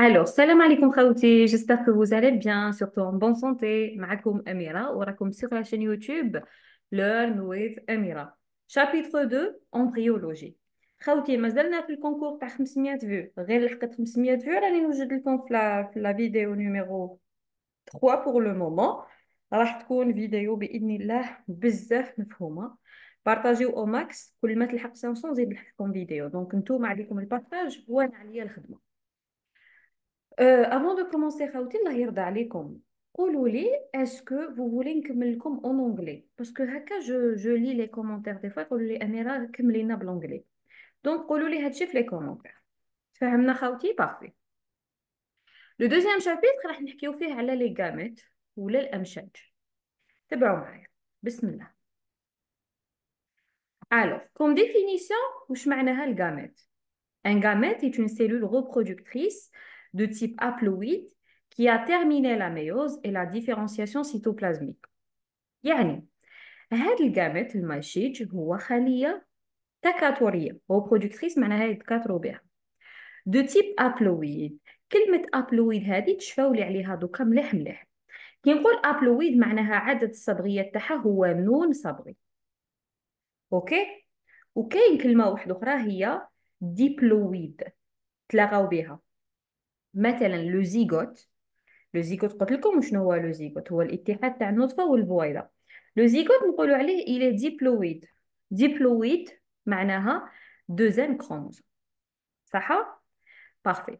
Alors, salam alaikum Khaouti, j'espère que vous allez bien, surtout en bonne santé. Ma'akoum Amira, ou rakoum sur la chaîne YouTube, Learn with Amira. Chapitre 2, embryologie. Khaouti, mazalna le concours تاع 500 vues. غير لحقت 500 vues, nous allons le في la, la vidéo numéro 3 pour le moment. راح تكون فيديو باذن الله بزاف max, بارطاجيو او ماكس كل ما تلحق 500 vous نلحقكم le partage partage عليكم البارطاج وانا le الخدمه افون دو كومونسي خاوتي الله يرضى عليكم قولوا لي اسكو فو فولي نكمل لكم اون اونغلي باسكو هكا جو جو لي لي كومونتير دي فوا قولوا لي اميره كملينا بالانغلي دونك قولوا لي هادشي في لي كومونتير تفهمنا خاوتي بارفي لو دوزيام شابيتر راح نحكيو فيه على لي غاميت ولا الامشاج تبعوا معايا بسم الله الوغ كوم ديفينيسيون واش معناها الغاميت ان غاميت هي une سيلول ريبرودكتريس de type haploïde qui a terminé la méiose et la différenciation cytoplasmique يعني هذا الجامت الماشيج هو خلية تكاثرية reproductrice معناها يتكاثروا بها دو تيب ابلويد كلمة ابلويد هذه تشفاولي عليها دوكا مليح مليح كي نقول ابلويد معناها عدد الصبغيات تاعها هو نون صبغي اوكي وكاين كلمة واحدة أخرى هي ديبلويد تلاقاو بها مثلا لوزيغوت لوزيغوت قلت لكم شنو هو لوزيغوت هو الاتحاد تاع النطفه والبويضه لوزيغوت نقولوا عليه الى ديبلويد ديبلويد معناها دوزيام كروموزوم صح بارفي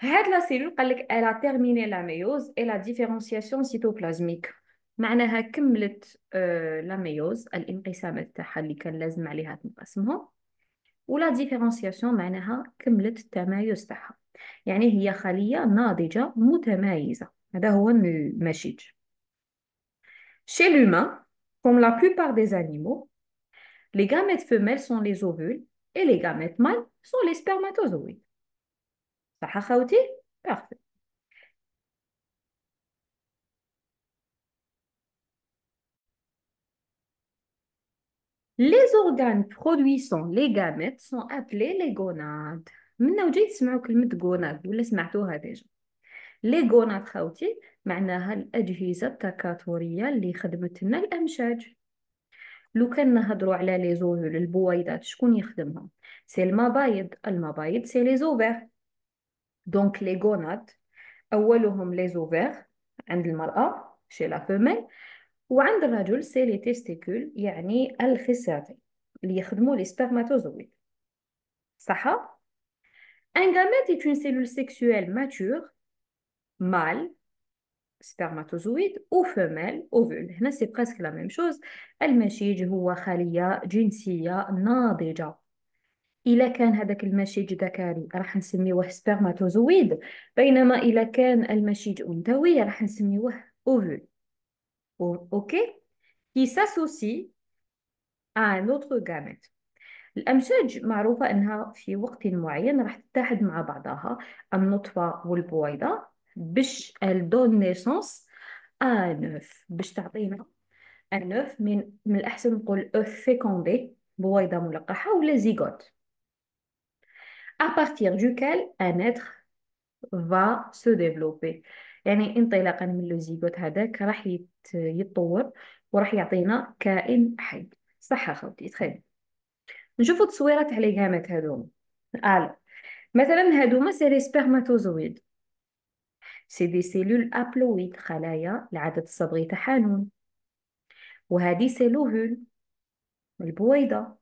هاد لا سيلول قالك الا تيرميني لا ميوز الا ديفيرونسياسيون سيتوبلازميك معناها كملت لا آه، ميوز الانقسامات تاعها اللي كان لازم عليها تنقسمهم ولا ديفيرونسياسيون معناها كملت التمايز تاعها Chez l'humain, comme la plupart des animaux, les gamètes femelles sont les ovules et les gamètes mâles sont les spermatozoïdes. Parfait. Les organes produisant les gamètes sont appelés les gonades. منا وجاي تسمعوا كلمة غونات ولا سمعتوها ديجا لي غونات خاوتي معناها الأجهزة التكاثرية اللي خدمت لنا الأمشاج لو كان نهضروا على لي زوفول البويضات شكون يخدمهم سي المبايض المبايض سي لي زوفير دونك لي غونات اولهم لي زوفير عند المراه شي لا فيميل وعند الرجل سي لي تيستيكول يعني الخساتين اللي يخدموا لي سبرماتوزويد صح Un gamète est une cellule sexuelle mature, mâle (spermatozoïde) ou femelle (ovule). Ici, c'est presque la même chose. Le machinage est une cellule génétique nageante. Si le machinage est mâle, on va spermatozoïde, et si le machinage est femelle, on va ovule. Ok Qui s'associe à un autre gamète. الامساج معروفة أنها في وقت معين راح تتحد مع بعضها النطفة والبويضة باش دون نيسونس أنوف آه، باش تعطينا أنوف من من الأحسن نقول أوف فيكوندي بويضة ملقحة ولا زيغوت ا بارتير duquel ان اتر فا سو ديفلوبي يعني انطلاقا من زيغوت هذاك راح يتطور وراح يعطينا كائن حي صح اخوتي تخيل نشوفوا تصويرات على الهامات هذوما الآلة مثلا هذوما سي لي سبيرماتوزويد سي دي سيلول أبلويد خلايا العدد الصبغي تاعها نون وهذه لوفول البويضة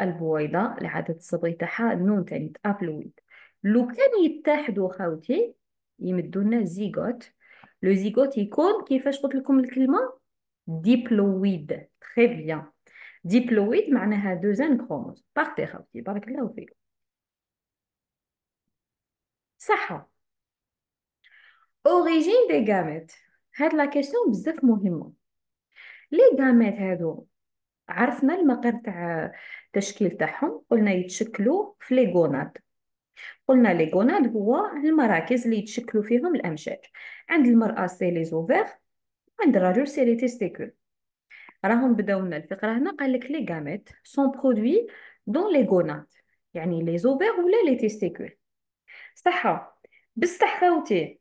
البويضة العدد الصبغي تاعها نون تاني أبلويد لو كان يتحدوا خاوتي يمدوا لنا زيغوت لو زيغوت يكون كيفاش قلت لكم الكلمة ديبلويد تري بيان ديبلويد معناها دوزان كروموز بارتي خوتي بارك الله فيك صحة اوريجين دي غاميت هاد لا كيسيون بزاف مهمة لي غاميت هادو عرفنا المقر تاع تشكيل تاعهم قلنا يتشكلوا في لي غونات قلنا لي غونات هو المراكز اللي يتشكلوا فيهم الامشاج عند المرأة سي لي زوفير عند الرجل سي لي تيستيكول راهم بداولنا الفقرة هنا قال لك لي غاميت سون برودوي دون لي غونات يعني لي زوفير ولا لي تيستيكول صح بصح خاوتي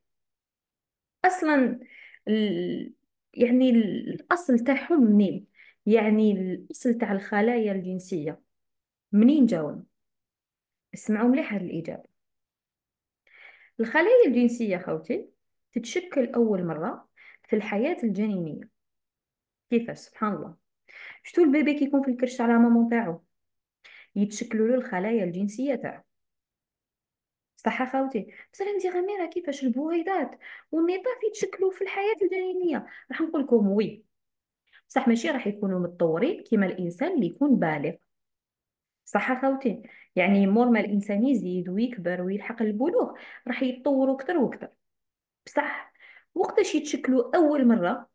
اصلا ال... يعني الاصل تاعهم منين يعني الاصل تاع الخلايا الجنسية منين جاونا اسمعوا مليح هذه الإجابة الخلايا الجنسية خاوتي تتشكل أول مرة في الحياة الجنينية كيفاش سبحان الله شتو البيبي كيكون في الكرش على مامو تاعو يتشكلوا له الخلايا الجنسيه تاعو صح خاوتي بصح انت ندير غميره كيفاش البويضات والنطاف يتشكلوا في الحياه الجنينيه راح نقول لكم وي بصح ماشي راح يكونوا متطورين كيما الانسان اللي يكون بالغ صح خاوتي يعني مور ما الانسان يزيد ويكبر ويلحق البلوغ راح يتطوروا اكثر واكثر بصح وقتاش يتشكلوا اول مره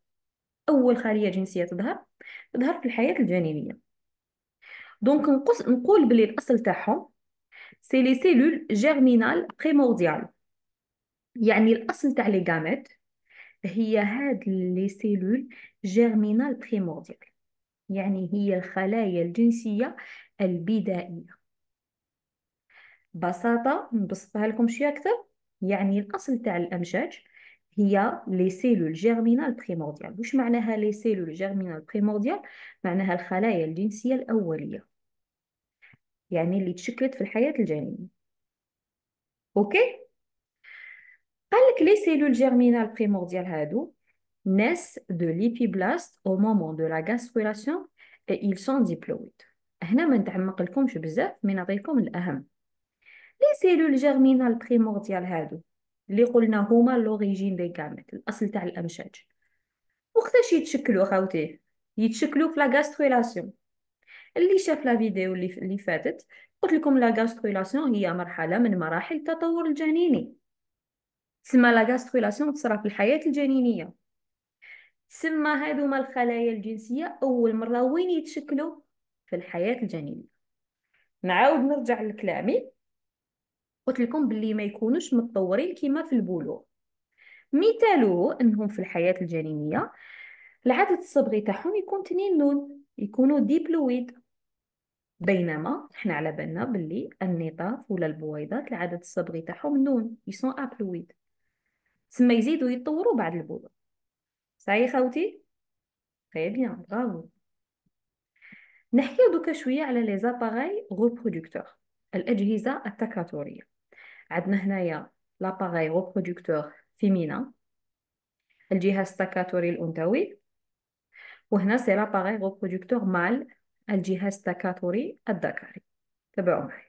أول خلية جنسية تظهر تظهر في الحياة الجانبية دونك نقص نقول بلي الأصل تاعهم سي لي سيلول جيرمينال بريمورديال يعني الأصل تاع لي غاميت هي هاد لي سيلول جيرمينال بريمورديال يعني هي الخلايا الجنسية البدائية ببساطه نبسطها لكم شي أكثر يعني الأصل تاع الأمشاج هي لي سيلول جيرمينال بريمورديال واش معناها لي سيلول جيرمينال بريمورديال معناها الخلايا الجنسيه الاوليه يعني اللي تشكلت في الحياه الجنينيه اوكي قال لك لي سيلول جيرمينال بريمورديال هادو ناس دو ليبيبلاست او مومون دو لا غاسبيراسيون اي سون ديبلويد هنا ما نتعمق لكمش بزاف مي نعطيكم الاهم لي سيلول جيرمينال بريمورديال هادو اللي قلنا هما لوريجين دي كاميت الاصل تاع الامشاج وقتاش يتشكلوا خاوتيه يتشكلوا في لا غاسترولاسيون اللي شاف لا فيديو اللي, اللي فاتت قلت لكم لا هي مرحله من مراحل التطور الجنيني تسمى لا غاسترولاسيون في الحياه الجنينيه تسمى هذوما الخلايا الجنسيه اول مره وين يتشكلوا في الحياه الجنينيه نعاود نرجع لكلامي قلت لكم باللي ما يكونوش متطورين كيما في البلوغ مثاله انهم في الحياه الجنينيه العدد الصبغي تاعهم يكون تنين نون يكونوا ديبلويد بينما احنا على بالنا باللي النطاف ولا البويضات العدد الصبغي تاعهم نون يسون ابلويد تسمى يزيدوا يتطوروا بعد البلوغ صحيح خوتي تري بيان برافو نحكيو دوكا شويه على لي زاباري ريبرودكتور الاجهزه التكاثريه عندنا هنايا لاباغاي غوبرودكتور فيمينا الجهاز التكاثري الأنثوي وهنا سي لاباغاي غوبرودكتور مال الجهاز التكاثري الذكري تابعوا معي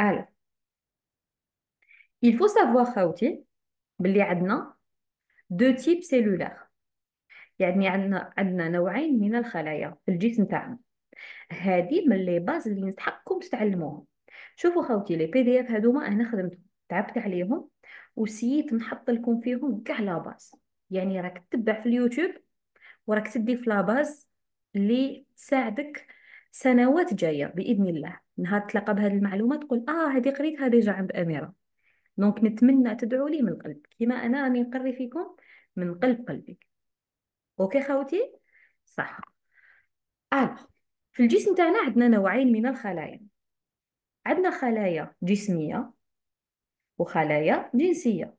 الو Il faut savoir خاوتي بلي عندنا دو تيب سيلولار يعني عندنا عندنا نوعين من الخلايا في الجسم تاعنا هادي من لي باز اللي نستحقكم تتعلموهم شوفوا خاوتي لي بي دي اف هادوما انا خدمتهم تعبت عليهم وسييت نحط لكم فيهم كاع لا باز يعني راك تتبع في اليوتيوب وراك تدي في لا باز اللي تساعدك سنوات جايه باذن الله نهار تلقى بهذه المعلومه تقول اه هذه قريتها ديجا عند اميره دونك نتمنى تدعوا لي من القلب كما انا راني نقري فيكم من قلب قلبي اوكي خاوتي صح الو في الجسم تاعنا عندنا نوعين من الخلايا عندنا خلايا جسمية وخلايا جنسية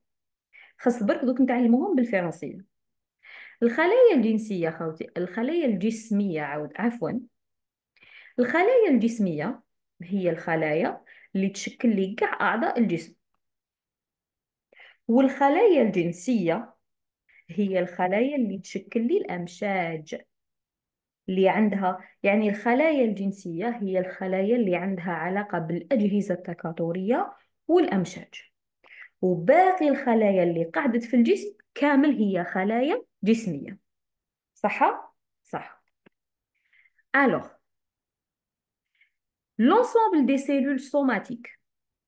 خاص برك دوك نتعلموهم بالفرنسية الخلايا الجنسية خوتي الخلايا الجسمية عود عفوا الخلايا الجسمية هي الخلايا اللي تشكل لي كاع أعضاء الجسم والخلايا الجنسية هي الخلايا اللي تشكل لي الأمشاج اللي عندها يعني الخلايا الجنسية هي الخلايا اللي عندها علاقة بالأجهزة التكاثرية والأمشاج وباقي الخلايا اللي قعدت في الجسم كامل هي خلايا جسمية صح؟ صح Alors, l'ensemble des cellules somatiques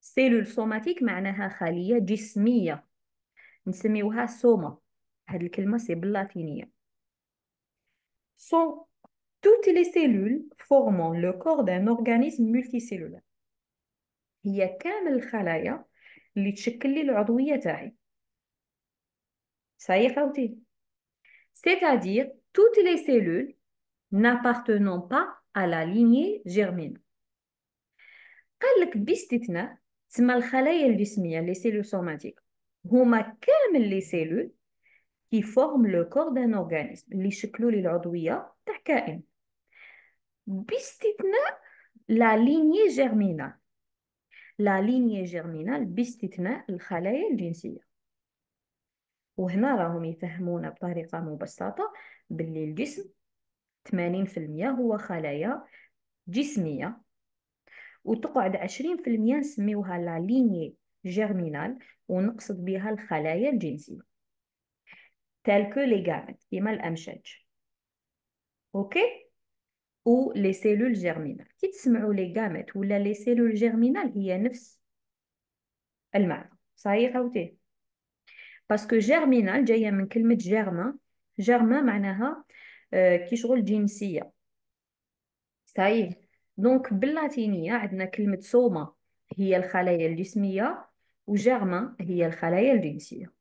cellules somatiques معناها خلية جسمية نسميوها سوما هاد الكلمة سي باللاتينية sont Toutes les cellules formant le corps d'un organisme multicellulaire ça les cellules qui C'est-à-dire toutes les cellules n'appartenant pas à la lignée germine. Si on appelle les cellules somatiques les cellules somatiques les cellules qui forment le corps d'un organisme qui sont formées par كائن باستثناء لا ليني جيرمينال لا ليني جيرمينال باستثناء الخلايا الجنسية وهنا راهم يفهمونا بطريقة مبسطة باللي الجسم 80% هو خلايا جسمية وتقعد 20% نسميوها لا ليني جيرمينال ونقصد بها الخلايا الجنسية تالكو لي كيما الأمشاج اوكي و لي سيلول جيرمينال كي تسمعوا لي غاميت ولا لي سيلول جيرمينال هي نفس المعنى صحيح اوتي باسكو جيرمينال جايه من كلمه جيرما جيرما معناها كي شغل جنسيه صحيح دونك باللاتينيه عندنا كلمه سوما هي الخلايا الجسميه وجيرما هي الخلايا الجنسيه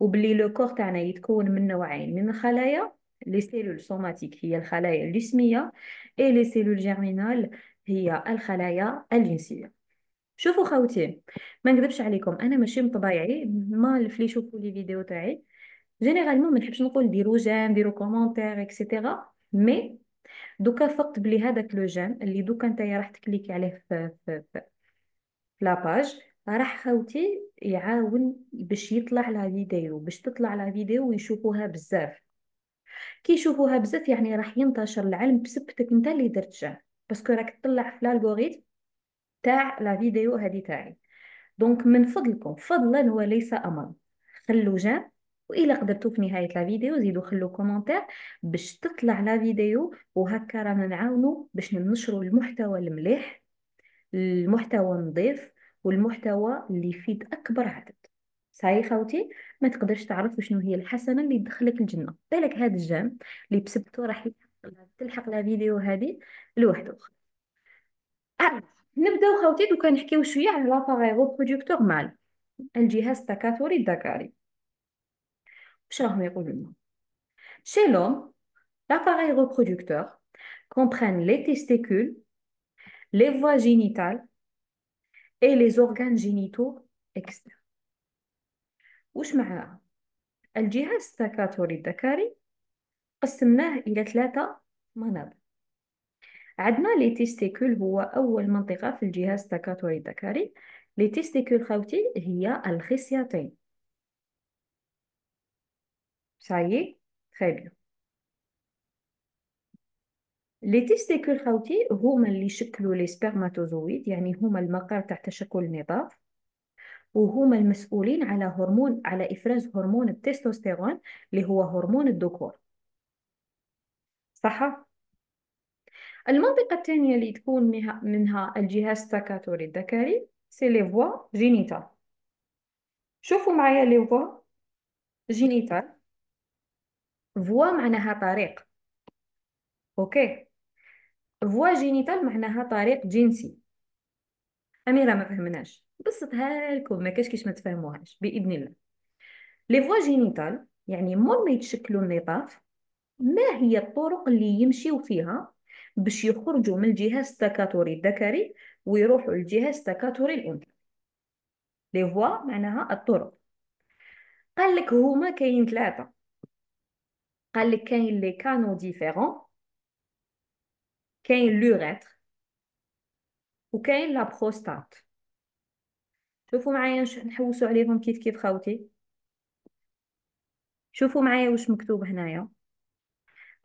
وبلي لو كور تاعنا يتكون من نوعين من الخلايا لي سيلول سوماتيك هي الخلايا الجسمية اي لي سيلول جيرمينال هي الخلايا الجنسية شوفوا خوتي ما نكذبش عليكم انا ماشي بطبيعي ما اللي شوفوا لي فيديو تاعي جينيرالمون ما نحبش نقول ديرو جيم ديرو كومونتير اكسيتيرا مي دوكا فقت بلي هذاك لو جيم اللي دوكا نتايا راح تكليكي عليه في في في لاباج راح خوتي يعاون باش يطلع لا فيديو باش تطلع لا فيديو ويشوفوها بزاف كي يشوفوها بزاف يعني راح ينتشر العلم بسبتك انت اللي درتجه باسكو راك تطلع في الالغوريثم تاع لا فيديو هذه تاعي دونك من فضلكم فضلا وليس امرا خلو جام والا قدرتو في نهايه لا فيديو زيدو خلو كومونتير باش تطلع لا فيديو وهكا رانا نعاونو باش ننشروا المحتوى المليح المحتوى النظيف والمحتوى اللي يفيد اكبر عدد صحيح خوتي ما تقدرش تعرف شنو هي الحسنه اللي تدخلك الجنه بالك هذا الجام اللي بسبته راح تلحق لا فيديو هذه لوحده آه. نبداو خوتي دوكا نحكيو شويه على لاباغي ريبرودكتور مال الجهاز التكاثري الذكري واش راهم يقولوا لنا شي لوم l'appareil reproducteur كومبرين لي تيستيكول لي فوا جينيتال اي لي organes جينيتو اكستر وش معناها الجهاز السكاتوري الذكري قسمناه إلى ثلاثة مناطق عندنا لي تيستيكول هو أول منطقة في الجهاز التكاثري الذكري لي تيستيكول خوتي هي الخصيتين سايي خيب لي تيستيكول خوتي هما اللي يشكلوا لي سبرماتوزويد يعني هما المقر تاع تشكل النظاف وهما المسؤولين على هرمون على إفراز هرمون التستوستيرون اللي هو هرمون الذكور صح؟ المنطقة الثانية اللي تكون منها الجهاز التكاثري الذكري سي لي فوا جينيتال شوفوا معايا لي فوا جينيتال فوا معناها طريق اوكي فوا جينيتال معناها طريق جنسي أميرة ما فهمناش بسطها لكم ما كاش كيش ما تفهموهاش باذن الله لي فوا جينيتال يعني مول ما يتشكلوا النطاف ما هي الطرق اللي يمشيو فيها باش يخرجوا من الجهاز التكاثري الذكري ويروحوا للجهاز التكاثري الانثوي لي فوا معناها الطرق قال لك هما كاين ثلاثه قال لك كاين لي كانو ديفيرون كاين لوريتر وكاين لا بروستات شوفوا معايا نش- نحوسوا عليهم كيف كيف خاوتي شوفوا معايا واش مكتوب هنايا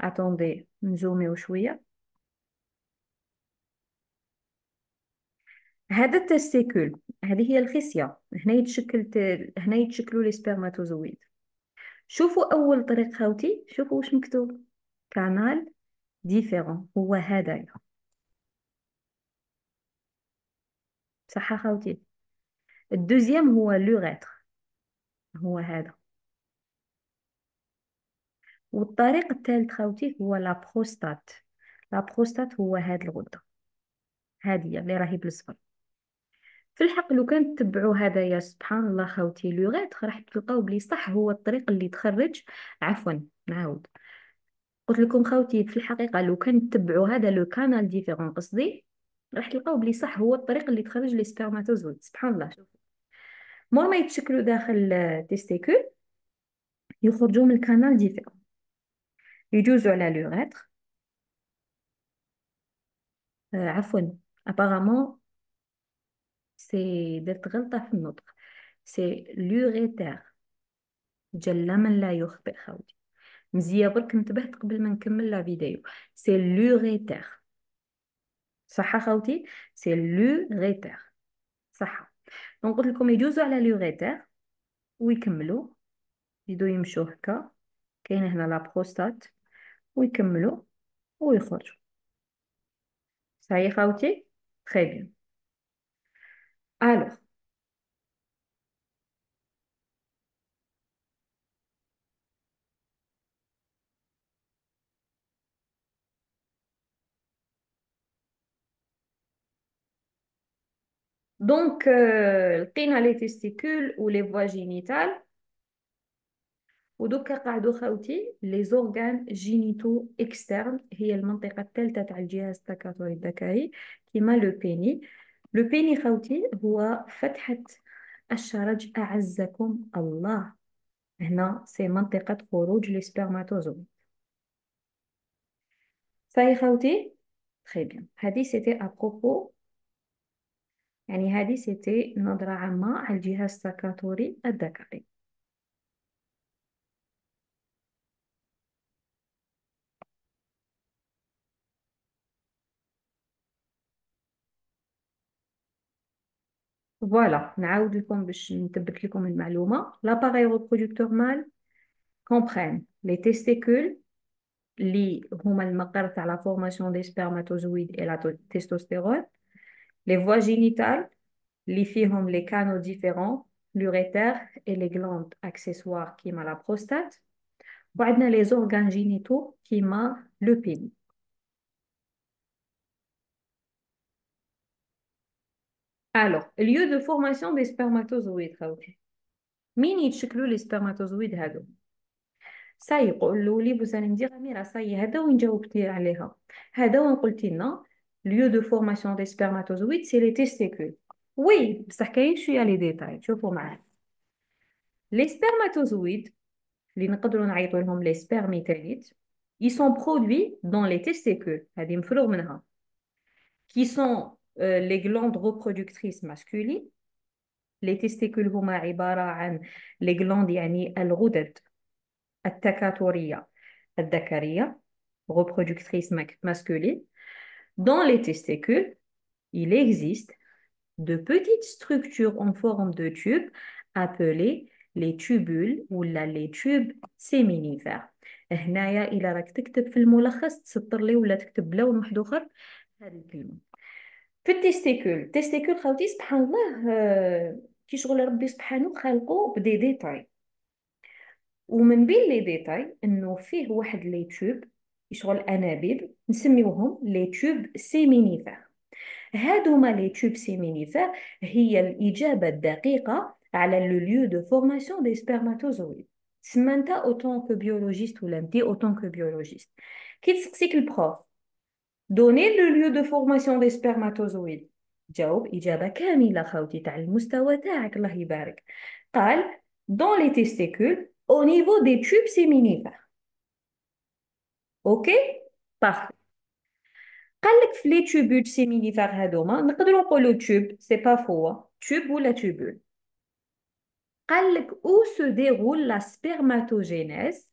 اتوندي نزوميو شويه هذا التستيكول هذه هي الخصيه هنا يتشكل ت- هنا يتشكلوا لي سبرماتوزويد شوفوا اول طريق خاوتي شوفوا واش مكتوب كانال ديفيرون هو هذا صح خاوتي الدوزيام هو لوغاتر هو هذا والطريق الثالث خاوتي هو لابروستات لابروستات هو هاد الغده هادية اللي راهي بالصفر في الحق لو كان تبعوا يا سبحان الله خاوتي لغات راح تلقاو بلي صح هو الطريق اللي تخرج عفوا نعاود قلت لكم خاوتي في الحقيقه لو كان تبعوا هذا لو كانال ديفيرون قصدي راح تلقاو بلي صح هو الطريق اللي تخرج لي سبيرماتوزويد سبحان الله شوف مور ما يتشكلوا داخل التستيكول آه, يخرجوا من الكانال ديفيرون يجوزوا على لوغيتر آه, عفوا ابارامون سي درت غلطه في النطق سي لوغيتر جل من لا يخطئ خاوتي مزيه برك انتبهت قبل ما نكمل لا فيديو سي لوغيتر صح خوتي سي لوغيتير صح دونك قلت لكم يجوزوا على لوغيتير ويكملوا يدو يمشوا هكا كاين هنا لا بروستات ويكملوا ويخرجوا صحيح خوتي تري بيان الوغ Donc, euh, les testicules ou les voies génitales. Ou donc, le euh, cas de Khauti, les organes génitaux externes. Il y a une montée de la telle telle qui est le pénis. Le pénis Khauti est le fait de la charge de la personne. Maintenant, c'est une montée de la courrouge spermatozoïdes Très bien. Hadi, c'était à propos. يعني هذه سيتي نظرة عامة على الجهاز السكرتوري الذكري فوالا نعاود لكم باش نثبت لكم المعلومة لاباري ريبرودكتور مال كومبرين لي تيستيكول لي هما المقر تاع لا فورماسيون دي سبرماتوزويد اي لا تيستوستيرون les voies génitales, les ont les canaux différents, l'urètre et les glandes accessoires qui m'a la prostate. Ou les organes génitaux qui le pénis. Alors, lieu de formation des spermatozoïdes. مين يتشكلوا لي spermatozoïdes Ça y est, vous allez me dire Amira ça y est on وين جاوبتي عليها هذا وين قلتي لنا lieu de formation des spermatozoïdes, c'est les testicules. Oui, ça je suis à les détails. Je vous Les spermatozoïdes, les les spermatozoïdes, ils sont produits dans les testicules, qui sont euh, les glandes reproductrices masculines. Les testicules sont les glandes يعني الغدد les glandes reproductrices masculines. Dans les testicules, il existe de petites structures en forme de tube appelées les tubules ولا les tubes séminifères هنايا الا راك تكتب في الملخص تسطر لي ولا تكتب بلون واحد اخر هذه الكلمه في التستيكول التستيكول خاوتي سبحان الله آه، كي شغل ربي سبحانه خلقو بدي ديتاي ومن بين لي ديتاي انه فيه واحد لي تيوب شغل انابيب نسميوهم لي تيوب سيمينيفير هادوما لي تيوب سيمينيفير هي الاجابه الدقيقه على لو ليو دو فورماسيون دي سبرماتوزويد تسمى انت اوتون كو بيولوجيست ولا انت اوتون كو بيولوجيست كي تسقسيك البروف دوني لو ليو دو فورماسيون دي سبرماتوزويد جاوب اجابه كامله خاوتي تاع المستوى تاعك الله يبارك قال دون لي تيستيكول او نيفو دي تيوب سيمينيفير Ok Parfait. Quelques flé-tubules similifères, nous allons le tube, ce n'est pas faux, hein. tube ou la tubule. Quelques où se déroule la spermatogénèse,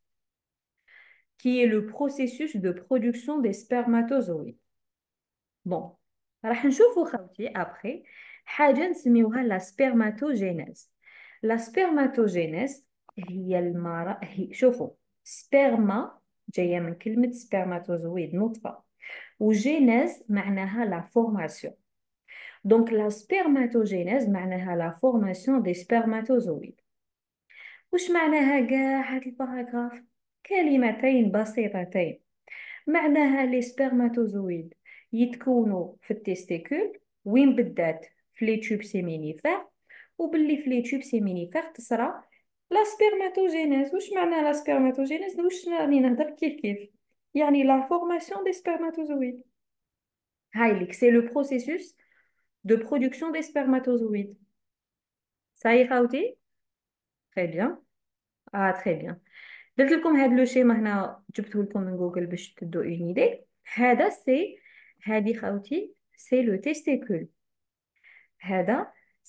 qui est le processus de production des spermatozoïdes. Bon, nous allons voir après. Quelques se sont appelées la spermatogénèse. La spermatogénèse, c'est le... Regardez. Sperma, جايه من كلمه سبرماتوزويد نطفه وجينيز معناها لا فورماسيون دونك لا سبرماتوجينيز معناها لا فورماسيون دي سبرماتوزويد واش معناها كاع هاد الباراغراف كلمتين بسيطتين معناها لي سبرماتوزويد يتكونوا في التستيكول وين بدات في لي تيوب سيمينيفير وباللي في لي تيوب سيمينيفير تصرى لا سبيرماتوجينيز واش معنى لا سبيرماتوجينيز واش راني نهضر كيف كيف يعني لا فورماسيون دي سبيرماتوزويد هايليك سي لو بروسيسوس دو برودكسيون دي سبيرماتوزويد صايي خاوتي تري بيان اه تري بيان درت لكم هاد لو شيما هنا جبته لكم من جوجل باش تدو اون ايدي هذا سي هادي خاوتي سي لو تيستيكول هذا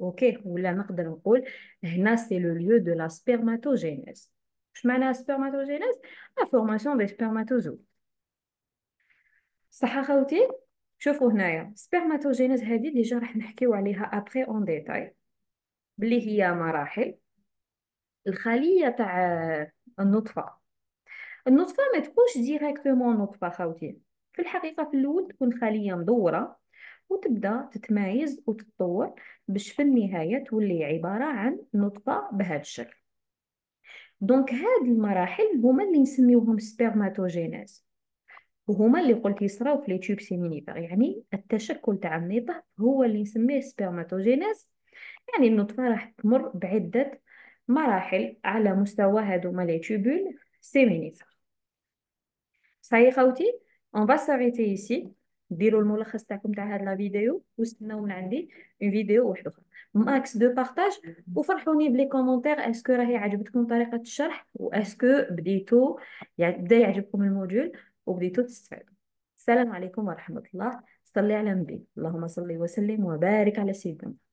اوكي ولا نقدر نقول هنا سي لو ليو دو لا سبيرماتوجينيز واش معنى سبيرماتوجينيز لا فورماسيون دي سبيرماتوزو صح اخوتي شوفوا هنايا سبيرماتوجينيز هذه ديجا راح نحكيو عليها ابري اون ديتاي بلي هي مراحل الخليه تاع النطفه النطفه ما تكونش ديريكتومون نطفه خاوتي في الحقيقه في الاول تكون خليه مدوره وتبدا تتمايز وتتطور باش في النهايه تولي عباره عن نطفه بهذا الشكل دونك هاد المراحل هما اللي نسميوهم سبيرماتوجينيز وهما اللي قلت يصراو في لي تيوب سيمينيفير يعني التشكل تاع النطفه هو اللي نسميه سبيرماتوجينيز يعني النطفه راح تمر بعده مراحل على مستوى هادوما لي تيوبول سيمينيفير صحيح خوتي اون با s'arrêter ici ديروا الملخص تاعكم تاع هاد لا فيديو واستناو من عندي اون فيديو واحده اخرى ماكس دو بارطاج وفرحوني بلي كومونتير اسكو راهي عجبتكم طريقه الشرح واسكو بديتو يعني بدا يعجبكم الموديول وبديتو تستفادوا السلام عليكم ورحمه الله صلي على النبي اللهم صلي وسلم وبارك على سيدنا